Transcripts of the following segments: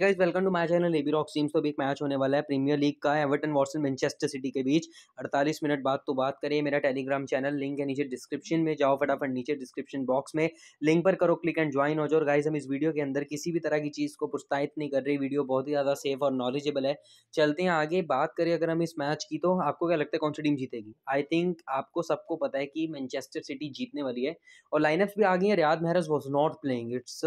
guys welcome to my channel एबी रॉक सीम्स तो भी एक मैच होने वाला है प्रीमियर लीग का एवर्टन वॉर्सन मैनचेस्टर सिटी के बीच 48 मिनट बाद तो बात करें मेरा टेलीग्राम चैनल लिंक है नीचे डिस्क्रिप्शन में जाओ फटाफट नीचे डिस्क्रिप्शन बॉक्स में लिंक पर करो क्लिक एंड ज्वाइन हो जाओ और गाइज हम इस वीडियो के अंदर किसी भी तरह की चीज़ को प्रोत्साहित नहीं कर रही वीडियो बहुत ही ज़्यादा सेफ और नॉलेजेबल है चलते हैं आगे बात करें अगर हम इस मैच की तो आपको क्या लगता है कौन सी टीम जीतेगी आई थिंक आपको सबको पता है कि मैनचेस्टर सिटी जीतने वाली है और लाइनअप्स भी आ गई है Riyad Mahrez was not playing it's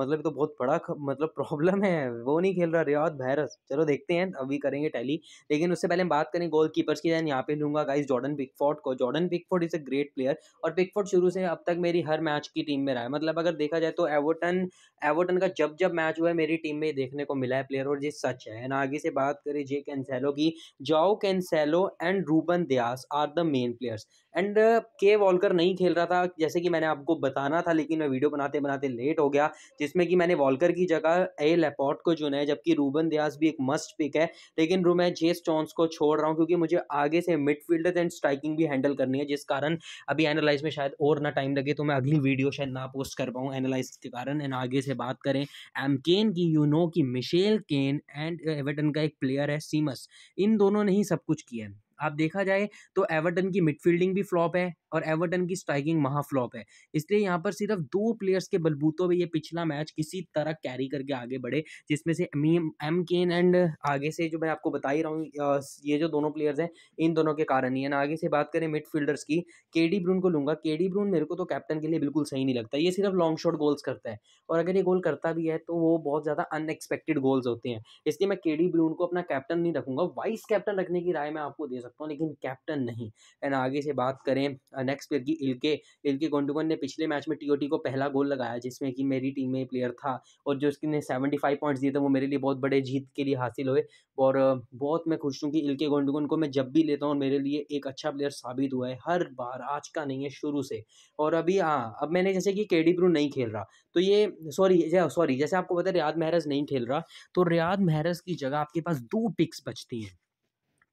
मतलब तो बहुत बड़ा मतलब प्रॉब्लम है वो नहीं खेल रहा रियाद भैरस चलो देखते हैं अभी करेंगे टैली लेकिन उससे पहले हम बात करें गोल कीपर्स की यहाँ पे लूंगा गाइस जॉर्डन पिकफोर्ड को Jordan Pickford is a great player और पिकफोर्ड शुरू से अब तक मेरी हर मैच की टीम में रहा है मतलब अगर देखा जाए तो एवर्टन एवर्टन का जब जब मैच हुआ है मेरी टीम में देखने को मिला है प्लेयर और ये सच है एंड आगे से बात करें जे कैंसेलो की जाओ Cancelo and Ruben Dias are the main players and के वॉलकर नहीं खेल रहा था जैसे कि मैंने आपको बताना था लेकिन मैं वीडियो बनाते बनाते लेट हो गया जिसमें कि मैंने वॉलकर की जगह ए लेपॉट को चुना है जबकि रूबन दयास भी एक मस्ट पिक है लेकिन रू मैं जे स्टोन्स को छोड़ रहा हूँ क्योंकि मुझे आगे से मिडफील्डर एंड स्ट्राइकिंग भी हैंडल करनी है जिस कारण अभी एनालाइज में शायद और ना टाइम लगे तो मैं अगली वीडियो शायद ना पोस्ट कर पाऊँ एनालाइज के कारण एंड आगे से बात करें एम केन की यू नो की मिशेल केन एंड एवर्टन का एक प्लेयर है सीमस इन दोनों ने ही सब कुछ किया है आप देखा जाए तो एवर्टन की मिडफील्डिंग भी फ्लॉप है और एवर्टन की स्ट्राइकिंग महा फ्लॉप है इसलिए यहाँ पर सिर्फ दो प्लेयर्स के बलबूतों में ये पिछला मैच किसी तरह कैरी करके आगे बढ़े जिसमें से एम एम केन एंड आगे से जो मैं आपको बता ही रहा हूँ ये जो दोनों प्लेयर्स हैं इन दोनों के कारण ही है ना आगे से बात करें मिडफील्डर्स की के डी ब्रून को लूंगा के डी ब्रून मेरे को तो कैप्टन के लिए बिल्कुल सही नहीं लगता ये सिर्फ लॉन्ग शॉट गोल्स करता है और अगर ये गोल करता भी है तो वो बहुत ज़्यादा अनएक्सपेक्टेड गोल्स होते हैं इसलिए मैं के डी ब्रून को अपना कैप्टन नहीं रखूंगा वाइस कैप्टन रखने की राय मैं आपको दे सकता सकता हूँ लेकिन कैप्टन नहीं एंड आगे से बात करें नेक्स्ट प्लेयर की इल्के इल्के गोंडुगन ने पिछले मैच में टी को पहला गोल लगाया जिसमें कि मेरी टीम में प्लेयर था और जो उसने सेवेंटी फाइव पॉइंट्स दिए थे वो मेरे लिए बहुत बड़े जीत के लिए हासिल हुए और बहुत मैं खुश हूँ कि इल्के गोंडुगन को मैं जब भी लेता हूँ मेरे लिए एक अच्छा प्लेयर साबित हुआ है हर बार आज का नहीं है शुरू से और अभी हाँ अब मैंने जैसे कि केडी ब्रू नहीं खेल रहा तो ये सॉरी सॉरी जैसे आपको पता है रियाद महरज नहीं खेल रहा तो रियाद महरज की जगह आपके पास दो पिक्स बचती हैं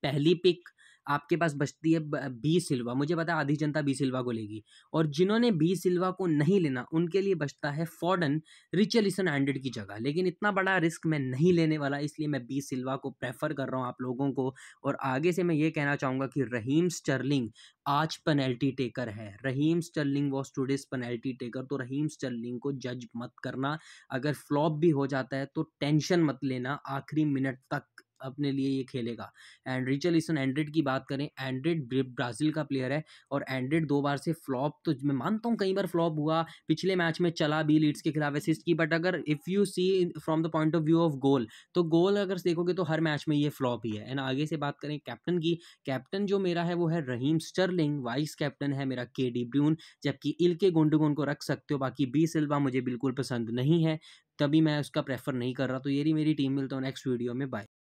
पहली पिक आपके पास बचती है बी सिल्वा मुझे पता है आधी जनता बी सिल्वा को लेगी और जिन्होंने बी सिल्वा को नहीं लेना उनके लिए बचता है फॉर्डन रिचलिसन एंडेड की जगह लेकिन इतना बड़ा रिस्क मैं नहीं लेने वाला इसलिए मैं बी सिल्वा को प्रेफर कर रहा हूँ आप लोगों को और आगे से मैं ये कहना चाहूँगा कि रहीम स्टर्लिंग आज पेनल्टी टेकर है Raheem Sterling was today's penalty taker तो रहीम स्टर्लिंग को जज मत करना अगर फ्लॉप भी हो जाता है तो टेंशन मत लेना आखिरी मिनट तक अपने लिए ये खेलेगा एंड रिचल इसन एंड्रेड की बात करें एंड्रेड ब्राज़ील का प्लेयर है और एंड्रेड दो बार से फ्लॉप तो मैं मानता हूँ कई बार फ्लॉप हुआ पिछले मैच में चला भी लीड्स के खिलाफ असिस्ट की बट अगर if you see from the point of view of goal तो गोल अगर देखोगे तो हर मैच में ये फ्लॉप ही है एंड आगे से बात करें कैप्टन की कैप्टन जो मेरा है वो है रहीम स्टर्लिंग वाइस कैप्टन है मेरा के डी ब्रून जबकि इल के गुंडुगोन को रख सकते हो बाकी बी सिल्वा मुझे बिल्कुल पसंद नहीं है तभी मैं उसका प्रेफर नहीं कर रहा तो ये मेरी टीम मिलता हूँ नेक्स्ट वीडियो में बाय